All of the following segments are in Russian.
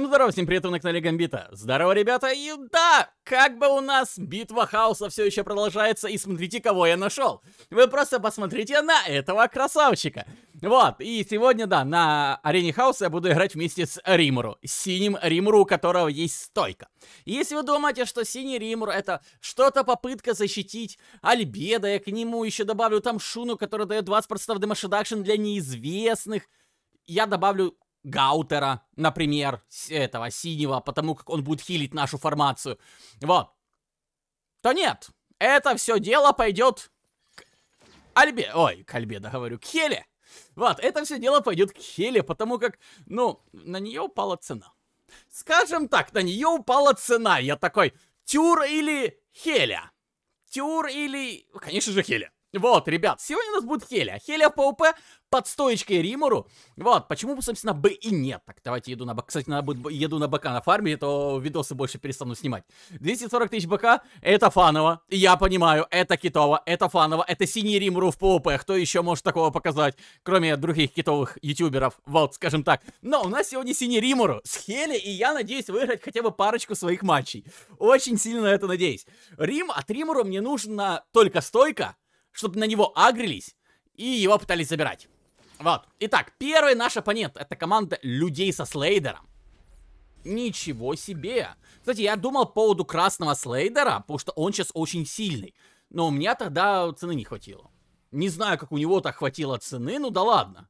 Всем здорова, всем привет, вы на канале Гамбита. Здорово, ребята, и да, как бы у нас битва хаоса все еще продолжается, и смотрите, кого я нашел. Вы просто посмотрите на этого красавчика. Вот, и сегодня, да, на арене хаоса я буду играть вместе с Римуру, синим Римуру, у которого есть стойка. Если вы думаете, что синий Римур это что-то попытка защитить Альбеда, я к нему еще добавлю там Шуну, которая дает 20% демашедакшн для неизвестных, я добавлю Гаутера, например, этого синего, потому как он будет хилить нашу формацию. Вот. То нет. Это все дело пойдет к Альбе. Ой, к Альбе, да говорю, к Хеле. Вот, это все дело пойдет к Хеле, потому как, ну, на нее упала цена. Скажем так, на нее упала цена. Я такой, Тюр или Хеля? Тюр или... Конечно же, Хеля. Вот, ребят, сегодня у нас будет Хелия. Хелия в ПВП под стоечкой Римору. Вот, почему бы, собственно, бы и нет. Так, давайте еду на БК. Кстати, надо будет еду на БК на фарме, а то видосы больше перестану снимать. 240 тысяч БК, это фаново. Я понимаю, это китово, это фаново, это синий Римору в ПВП. Кто еще может такого показать, кроме других китовых ютуберов? Вот, скажем так. Но у нас сегодня синий Римору с Хели, и я надеюсь выиграть хотя бы парочку своих матчей. Очень сильно на это надеюсь. Рим от Римору мне нужна только стойка, чтобы на него агрились и его пытались забирать. Вот. Итак, первый наш оппонент это команда людей со Слейдером. Ничего себе. Кстати, я думал по поводу красного Слейдера, потому что он сейчас очень сильный. Но у меня тогда цены не хватило. Не знаю, как у него так хватило цены, ну да ладно.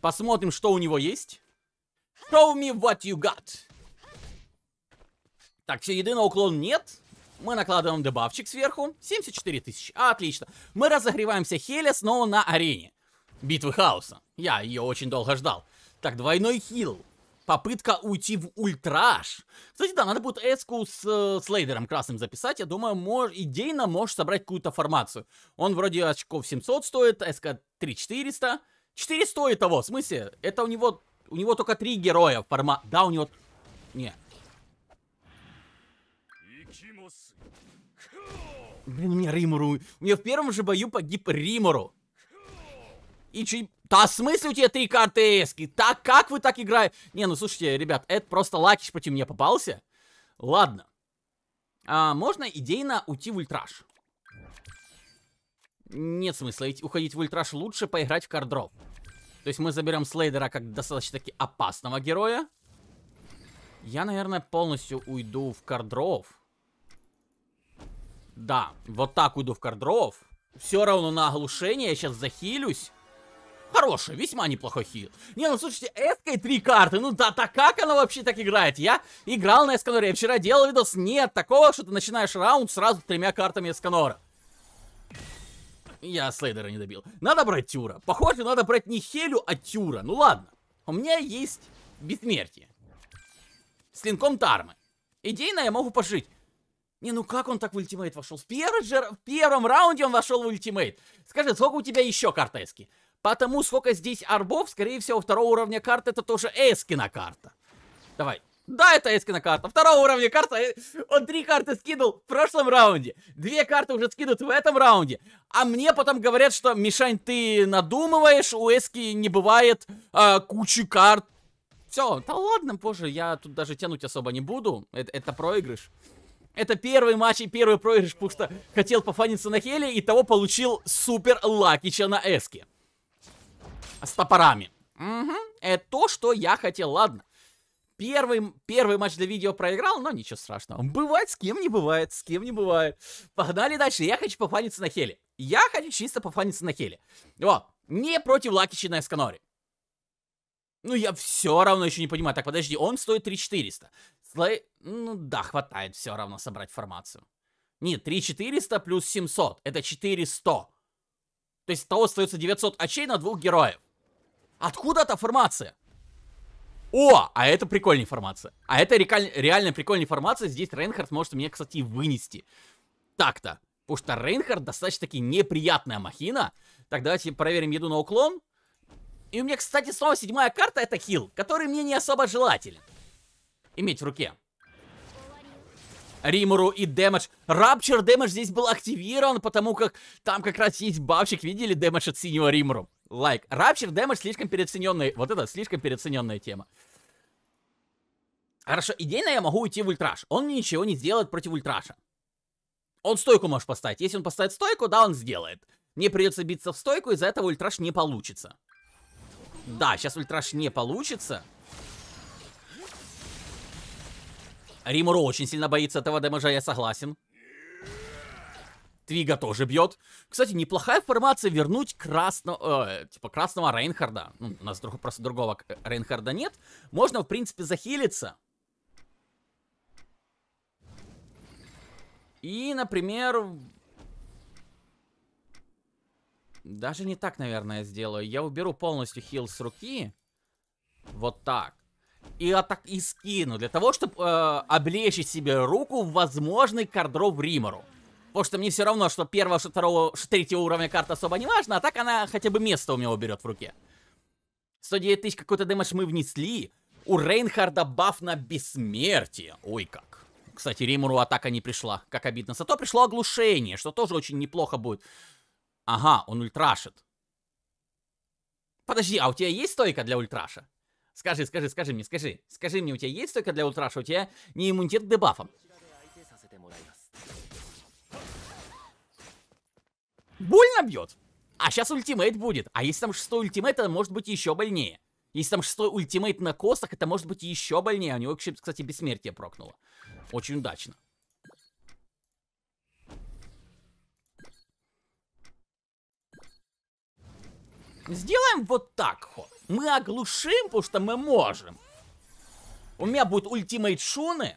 Посмотрим, что у него есть. Show me what you got. Так, все, еды на уклон нет мы накладываем дебавчик сверху, 74 тысячи, отлично. Мы разогреваемся Хеля снова на арене. Битвы хаоса. Я ее очень долго ждал. Так, двойной хил. Попытка уйти в ультраж. Кстати, да, надо будет эску с э, Слейдером красным записать. Я думаю, мож, идейно можешь собрать какую-то формацию. Он вроде очков 700 стоит, эска 3400. 4 стоит того, в смысле? Это у него... У него только три героя в формат... Да, у него... Нет. Блин, у меня Римору... У меня в первом же бою погиб Римору. И че, та смысл у тебя три карты эски? Так, как вы так играете? Не, ну слушайте, ребят, это просто лакиш против меня попался. Ладно. А, можно идейно уйти в Ультраш. Нет смысла уходить в Ультраш лучше поиграть в Кардров. То есть мы заберем Слейдера как достаточно-таки опасного героя. Я, наверное, полностью уйду в кардров. Да, вот так уйду в кардров. Все равно на оглушение, я сейчас захилюсь. Хороший, весьма неплохой хил. Не, ну слушайте, эской три карты, ну да, так как она вообще так играет? Я играл на Эсканоре, я вчера делал видос, нет такого, что ты начинаешь раунд сразу с тремя картами Эсканора. Я Слейдера не добил. Надо брать Тюра. Похоже, надо брать не Хелю, а Тюра. Ну ладно. У меня есть бессмертие. С линком Тармы. Идейно я могу пожить. Не, ну как он так в ультимейт вошел? В, первый же, в первом раунде он вошел в ультимейт. Скажи, сколько у тебя еще карт эски? Потому сколько здесь арбов, скорее всего, второго уровня карты это тоже эскина карта. Давай. Да, это эскина карта. Второго уровня карта. Э, он три карты скинул в прошлом раунде. Две карты уже скинут в этом раунде. А мне потом говорят, что, Мишань, ты надумываешь, у эски не бывает э, кучи карт. Все, да ладно, позже, я тут даже тянуть особо не буду. Это, это проигрыш. Это первый матч и первый проигрыш, потому что хотел пофаниться на Хеле и того получил супер Лакича на Эске. С топорами. Угу. Это то, что я хотел, ладно. Первый, первый матч для видео проиграл, но ничего страшного. Бывает, с кем не бывает, с кем не бывает. Погнали дальше. Я хочу пофаниться на Хеле. Я хочу чисто пофаниться на Хеле. Вот не против Лакича на Эсканоре. Ну, я все равно еще не понимаю. Так, подожди, он стоит 3400. Слей... Ну да, хватает все равно собрать формацию. Нет, 3400 плюс 700. Это 400. То есть того остается 900 очей на двух героев. Откуда эта формация? О, а это прикольная формация. А это реально прикольная формация. Здесь Рейнхард может меня, кстати, вынести. Так-то. Потому что Рейнхард достаточно-таки неприятная махина. Так, давайте проверим еду на уклон. И у меня, кстати, снова седьмая карта это хил, который мне не особо желателен иметь в руке. Римору и Дэмэдж. Рапчер Дэмэдж здесь был активирован, потому как там как раз есть бабчик. Видели Дэмэдж от синего Римору Лайк. Рапчер Дэмэдж слишком переоцененный. Вот это слишком переоцененная тема. Хорошо, идейно я могу уйти в Ультраш Он мне ничего не сделает против ультраша. Он стойку может поставить. Если он поставит стойку, да, он сделает. Мне придется биться в стойку, из-за этого Ультраш не получится. Да, сейчас Ультраш не получится. Римуру очень сильно боится этого дэмэджа, я согласен. Твига тоже бьет. Кстати, неплохая формация вернуть красного, э, типа красного Рейнхарда. Ну, у нас друг, просто другого Рейнхарда нет. Можно, в принципе, захилиться. И, например... Даже не так, наверное, сделаю. Я уберу полностью хил с руки. Вот так и, атак... и скину, для того, чтобы э, облегчить себе руку в возможный кардров Римору. Потому что мне все равно, что первого, что второго, что третьего уровня карта особо не важно, а так она хотя бы место у меня уберет в руке. 109 тысяч какой-то дэмэдж мы внесли. У Рейнхарда баф на бессмертие. Ой как. Кстати, Римуру атака не пришла. Как обидно. Зато пришло оглушение, что тоже очень неплохо будет. Ага, он ультрашит. Подожди, а у тебя есть стойка для ультраша? Скажи, скажи, скажи мне, скажи. Скажи мне, у тебя есть только для ультраша, у тебя не иммунитет к дебафам. Больно бьет. А сейчас ультимейт будет. А если там шестой ультимейт, это может быть еще больнее. Если там шестой ультимейт на костах, это может быть еще больнее. У него, кстати, бессмертие прокнуло. Очень удачно. Сделаем вот так ход мы оглушим, потому что мы можем. У меня будет ультимейт Шуны,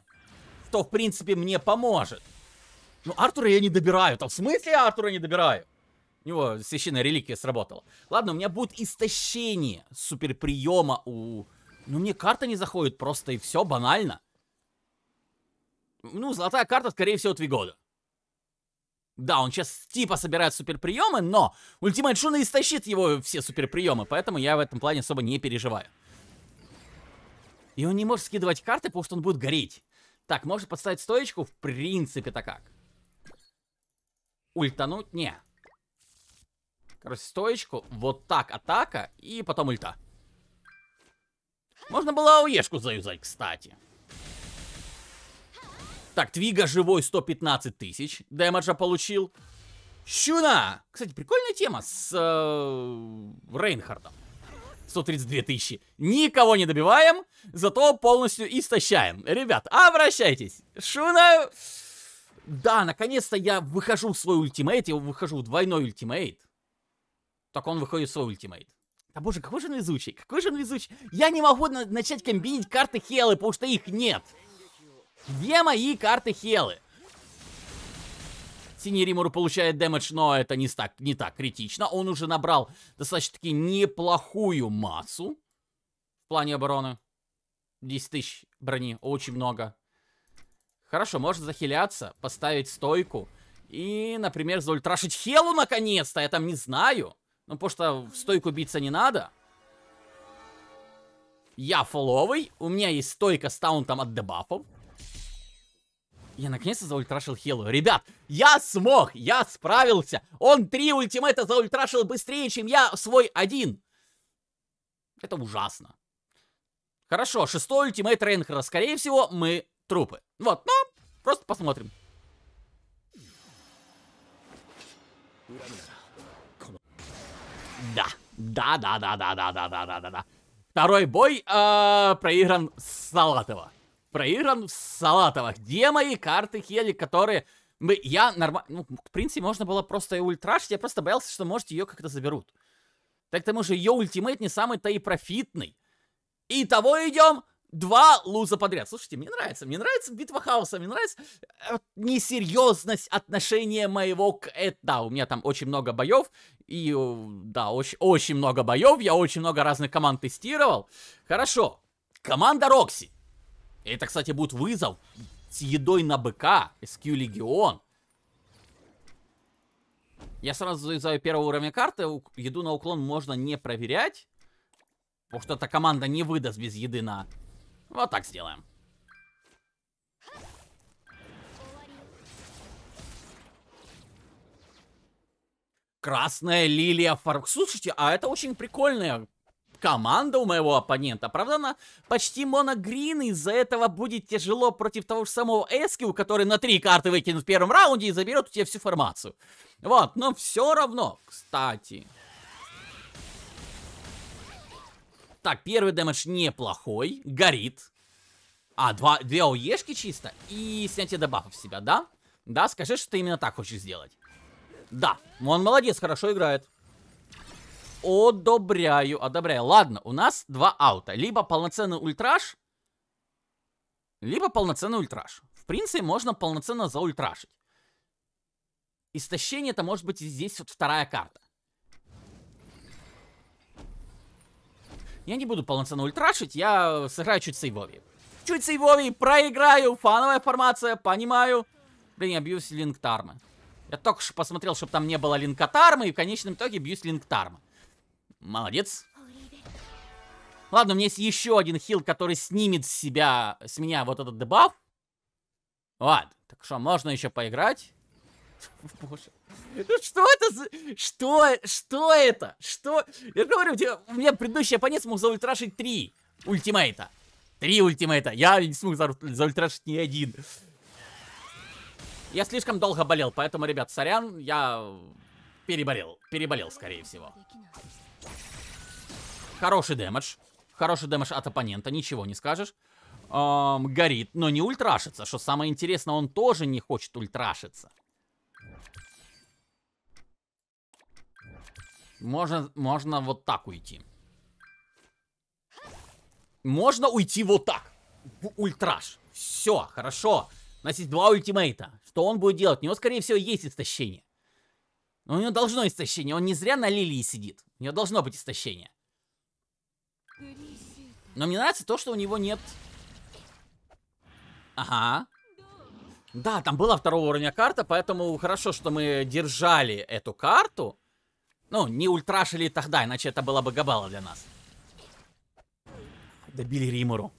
что, в принципе, мне поможет. Ну Артура я не добираю. Там, в смысле я Артура не добираю? У него священная реликвия сработала. Ладно, у меня будет истощение суперприема у... Ну, мне карта не заходит просто, и все банально. Ну, золотая карта, скорее всего, от Вигода. Да, он сейчас типа собирает суперприемы, но Ультимейт Шуна истощит его все суперприемы, поэтому я в этом плане особо не переживаю. И он не может скидывать карты, потому что он будет гореть. Так, может подставить стоечку? В принципе-то как. Ультануть? Не. Короче, стоечку, вот так атака, и потом ульта. Можно было ауешку заюзать, кстати. Так, Твига живой 115 тысяч дэмэджа получил. Щуна! Кстати, прикольная тема с э, Рейнхардом. 132 тысячи. Никого не добиваем, зато полностью истощаем. Ребят, обращайтесь. Шуна... Да, наконец-то я выхожу в свой ультимейт. Я выхожу в двойной ультимейт. Так он выходит в свой ультимейт. Да боже, какой же он везучий, какой же он везучий. Я не могу на начать комбинить карты Хелы, потому что их нет. Где мои карты хелы? Синий Римур получает дэмэдж, но это не так, не так критично. Он уже набрал достаточно-таки неплохую массу в плане обороны. 10 тысяч брони, очень много. Хорошо, можно захиляться, поставить стойку. И, например, заультрашить Хелу наконец-то, я там не знаю. Ну, потому что в стойку биться не надо. Я фоловый, у меня есть стойка с таунтом от дебафов. Я наконец-то заультрашил Хилу. Ребят, я смог, я справился. Он три ультимейта заультрашил быстрее, чем я свой один. Это ужасно. Хорошо, шестой ультимейт Рейнхера. Скорее всего, мы трупы. Вот, ну, просто посмотрим. Да, да, да, да, да, да, да, да, да, да. Второй бой э, проигран с Салатова проигран в Салатовых. Где мои карты Хели, которые... Мы, я нормально... Ну, в принципе, можно было просто ее ультрашить. Я просто боялся, что, может, ее как-то заберут. Так к тому же ее ультимейт не самый-то и профитный. И того идем два луза подряд. Слушайте, мне нравится. Мне нравится битва хаоса. Мне нравится э, несерьезность отношения моего к... Э, да, у меня там очень много боев. И, э, да, очень, очень много боев. Я очень много разных команд тестировал. Хорошо. Команда Рокси. Это, кстати, будет вызов с едой на быка, SQ Легион. Я сразу залезаю первого уровня карты, еду на уклон можно не проверять. Потому что эта команда не выдаст без еды на... Вот так сделаем. Красная лилия фарм. Слушайте, а это очень прикольная команда у моего оппонента. Правда, она почти моногрин, из-за этого будет тяжело против того же самого Эски, у который на три карты выкинет в первом раунде и заберет у тебя всю формацию. Вот, но все равно, кстати. Так, первый дэмэдж неплохой, горит. А, два, две ОЕшки чисто и снятие дебафов в себя, да? Да, скажи, что ты именно так хочешь сделать. Да, он молодец, хорошо играет одобряю, одобряю. Ладно, у нас два аута. Либо полноценный ультраж, либо полноценный ультраж. В принципе, можно полноценно заультрашить. Истощение это может быть здесь вот вторая карта. Я не буду полноценно ультрашить, я сыграю чуть сейвови. Чуть сейвови, проиграю, фановая формация, понимаю. Блин, я бьюсь линк тармы. Я только что посмотрел, чтобы там не было тармы, и в конечном итоге бьюсь линк тармы. Молодец. Ладно, у меня есть еще один хил, который снимет с себя, с меня вот этот дебаф. Ладно, так что, можно еще поиграть? Боже. Ну что это за... Что? Что это? Что? Я говорю, у меня предыдущий оппонент мог заультрашить три ультимейта. Три ультимейта. Я не смог заультрашить ни один. Я слишком долго болел, поэтому, ребят, сорян, я Переболел. Переболел, скорее всего. Хороший дэмэдж. Хороший дэмэдж от оппонента, ничего не скажешь. Эм, горит, но не ультрашится. Что самое интересное, он тоже не хочет ультрашиться. Можно, можно вот так уйти. Можно уйти вот так. В ультраж. Все, хорошо. Носить два ультимейта. Что он будет делать? У него, скорее всего, есть истощение. Но у него должно истощение, он не зря на лилии сидит. У него должно быть истощение. Но мне нравится то, что у него нет... Ага. Да, там была второго уровня карта, поэтому хорошо, что мы держали эту карту. Ну, не ультрашили тогда, иначе это была бы габала для нас. Добили Римору.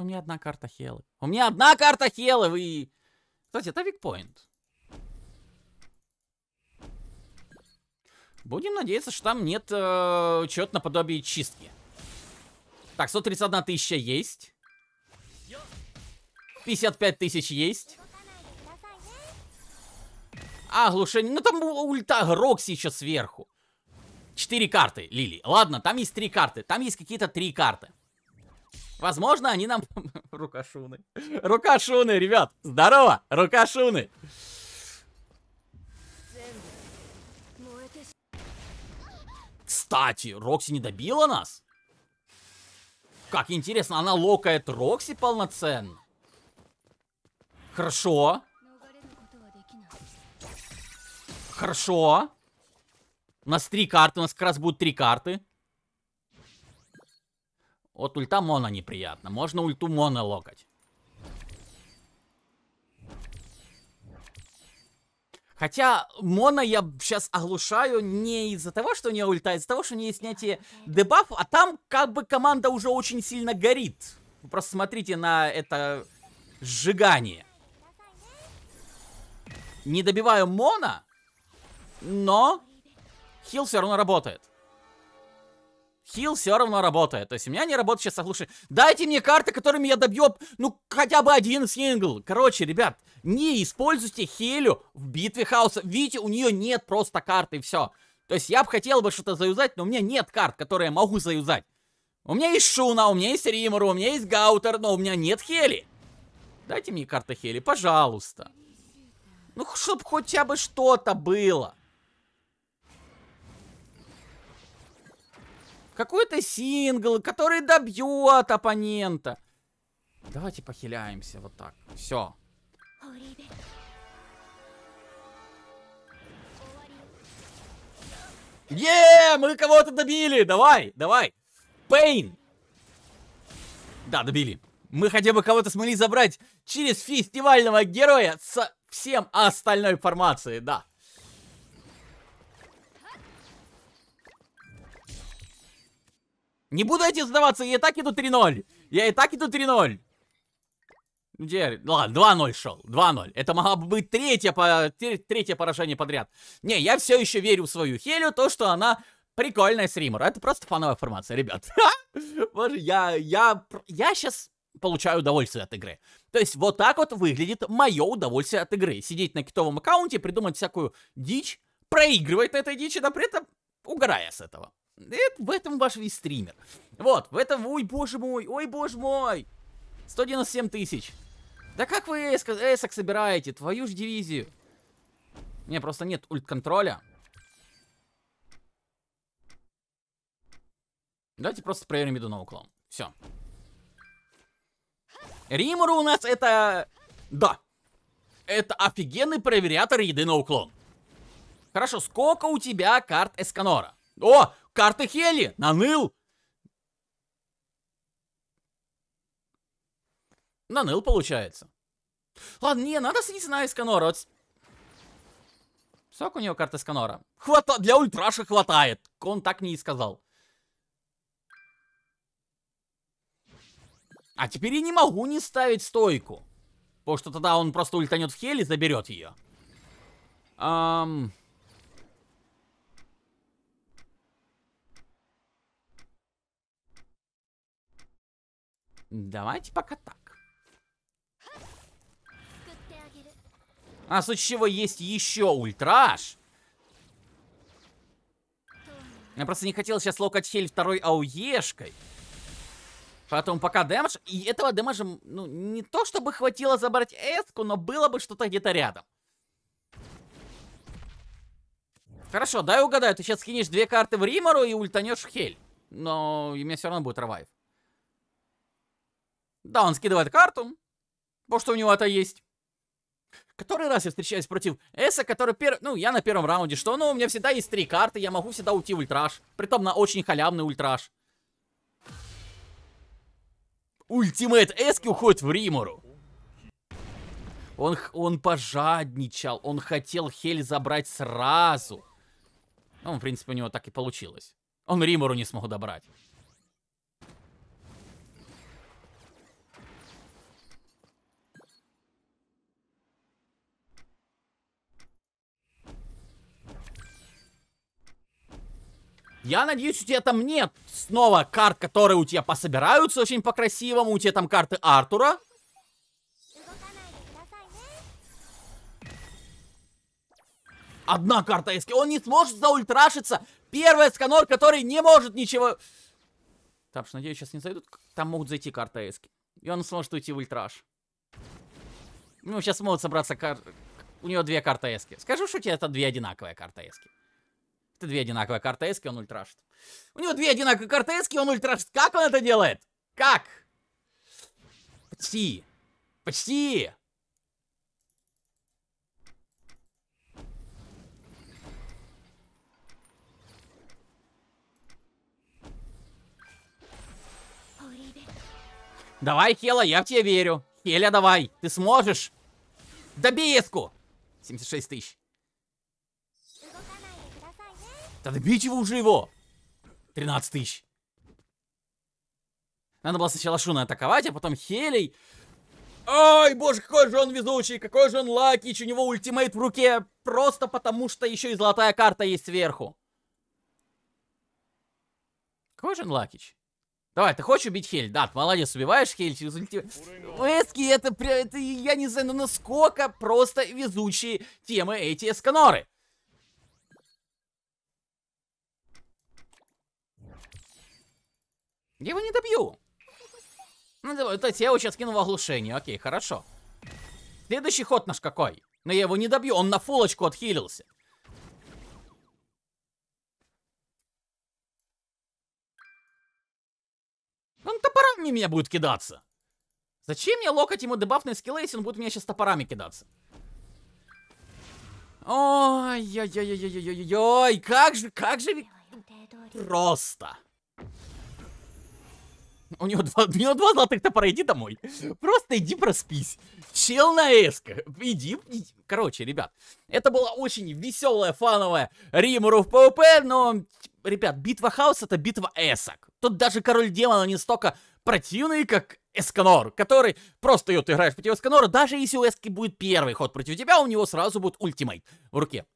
У меня одна карта Хелы. У меня одна карта Хелы, вы... Кстати, это Викпоинт. Будем надеяться, что там нет э, чего-то наподобие чистки. Так, 131 тысяча есть. 55 тысяч есть. А, оглушение. Ну там ульта Рокси еще сверху. Четыре карты, Лили. Ладно, там есть три карты. Там есть какие-то три карты. Возможно, они нам... Рукашуны. Рукашуны, ребят. Здорово, рукашуны. Кстати, Рокси не добила нас? Как интересно, она локает Рокси полноценно. Хорошо. Хорошо. У нас три карты, у нас как раз будут три карты. Вот ульта моно неприятно. Можно ульту моно локать. Хотя Мона я сейчас оглушаю не из-за того, что у нее ульта, а из-за того, что у нее снятие дебаф, а там как бы команда уже очень сильно горит. Вы просто смотрите на это сжигание. Не добиваю Мона, но хил все равно работает хил все равно работает. То есть у меня не работает сейчас оглушение. А, дайте мне карты, которыми я добью, ну, хотя бы один сингл. Короче, ребят, не используйте хилю в битве хаоса. Видите, у нее нет просто карты все. То есть я бы хотел бы что-то заюзать, но у меня нет карт, которые я могу заюзать. У меня есть Шуна, у меня есть Римор, у меня есть Гаутер, но у меня нет Хели. Дайте мне карты Хели, пожалуйста. Ну, чтобы хотя бы что-то было. какой-то сингл, который добьет оппонента. Давайте похиляемся вот так. Все. Еее, мы кого-то добили. Давай, давай. Пейн. Да, добили. Мы хотя бы кого-то смогли забрать через фестивального героя со всем остальной формацией, да. Не буду этим сдаваться, я и так иду 3-0. Я и так иду 3-0. Где? Ладно, 2-0 шел. 2-0. Это могло бы быть третье, по... третье поражение подряд. Не, я все еще верю в свою Хелю, то, что она прикольная стример. Это просто фановая формация, ребят. Боже, я, я, я сейчас получаю удовольствие от игры. То есть вот так вот выглядит мое удовольствие от игры. Сидеть на китовом аккаунте, придумать всякую дичь, проигрывать на этой дичи, но при этом угорая с этого. Это, в этом ваш весь стример. Вот, в этом, ой, боже мой, ой, боже мой. 197 тысяч. Да как вы эск, эсок собираете? Твою ж дивизию. Не, просто нет ульт-контроля. Давайте просто проверим еду на уклон. Все. Римуру у нас это... Да. Это офигенный проверятор еды на уклон. Хорошо, сколько у тебя карт Эсканора? О, Карты Хели! Наныл! Наныл, получается. Ладно, не, надо садиться на Эсканора. Вот... Сколько у него карты Эсканора? Хвата... Для ультраша хватает. Он так мне и сказал. А теперь я не могу не ставить стойку. Потому что тогда он просто ультанет в Хели и заберет ее. Эм... Давайте пока так. А в случае чего есть еще ультраж. Я просто не хотел сейчас локать хель второй ауешкой. Потом пока дэмэдж. И этого дэмэджа, ну, не то чтобы хватило забрать эску, но было бы что-то где-то рядом. Хорошо, дай угадаю. Ты сейчас скинешь две карты в Римору и ультанешь хель. Но у меня все равно будет ревайв. Да, он скидывает карту, потому что у него это есть. Который раз я встречаюсь против Эса, который первый... Ну, я на первом раунде. Что? Ну, у меня всегда есть три карты, я могу всегда уйти в ультраж. Притом на очень халявный ультраж. Ультимейт Эски уходит в Римору. Он, он пожадничал, он хотел Хель забрать сразу. Ну, в принципе, у него так и получилось. Он Римору не смог добрать. Я надеюсь, у тебя там нет снова карт, которые у тебя пособираются очень по-красивому. У тебя там карты Артура. Одна карта Эски. Он не сможет заультрашиться. Первый сканор, который не может ничего... Так что, надеюсь, сейчас не зайдут. Там могут зайти карты Эски. И он сможет уйти в ультраш. Ну, сейчас могут собраться кар... У него две карты Эски. Скажу, что у тебя это две одинаковые карты Эски. Это две одинаковые карты эски, он ультрашит. У него две одинаковые карты эски, он ультрашит. Как он это делает? Как? Почти. Почти. Давай, Хела, я в тебя верю. Хеля, давай, ты сможешь. Добей эску. 76 тысяч. Да добейте его уже его! 13 тысяч. Надо было сначала Шуна атаковать, а потом Хелей. Ой, боже, какой же он везучий, какой же он лакич, у него ультимейт в руке. Просто потому, что еще и золотая карта есть сверху. Какой же он лакич? Давай, ты хочешь убить Хель? Да, молодец, убиваешь Хель через ульти... Эски, это, это, я не знаю, ну насколько просто везучие темы эти эсканоры. Я его не добью. Ну, то есть я его сейчас кинул в оглушение. Окей, хорошо. Следующий ход наш какой? Но я его не добью, он на фулочку отхилился. Он топорами меня будет кидаться. Зачем я локоть ему дебафные скиллы, если он будет меня сейчас топорами кидаться? Ой-ой-ой-ой-ой-ой-ой, как же, как же... Просто. У него два, у него два золотых топора, иди домой. Просто иди проспись. Чел на эско. Иди, иди. Короче, ребят, это была очень веселая, фановая Римуру в ПВП, но, ребят, битва хаос это битва эсок. Тут даже король демона не столько противный, как Эсканор, который просто ее ты играешь против Эсканора, даже если у Эски будет первый ход против тебя, у него сразу будет ультимейт в руке.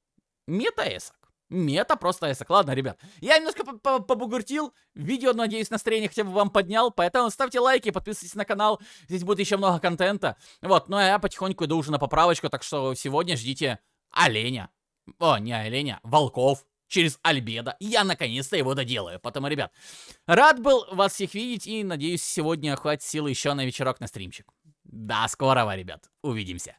Мета-эсок. Мета просто эсэк. Ладно, ребят, я немножко побугуртил. Видео, надеюсь, настроение хотя бы вам поднял. Поэтому ставьте лайки, подписывайтесь на канал. Здесь будет еще много контента. Вот, ну а я потихоньку иду уже на поправочку. Так что сегодня ждите оленя. О, не оленя, волков через Альбеда. Я наконец-то его доделаю. Потому, ребят, рад был вас всех видеть и надеюсь, сегодня хватит силы еще на вечерок на стримчик. До скорого, ребят. Увидимся.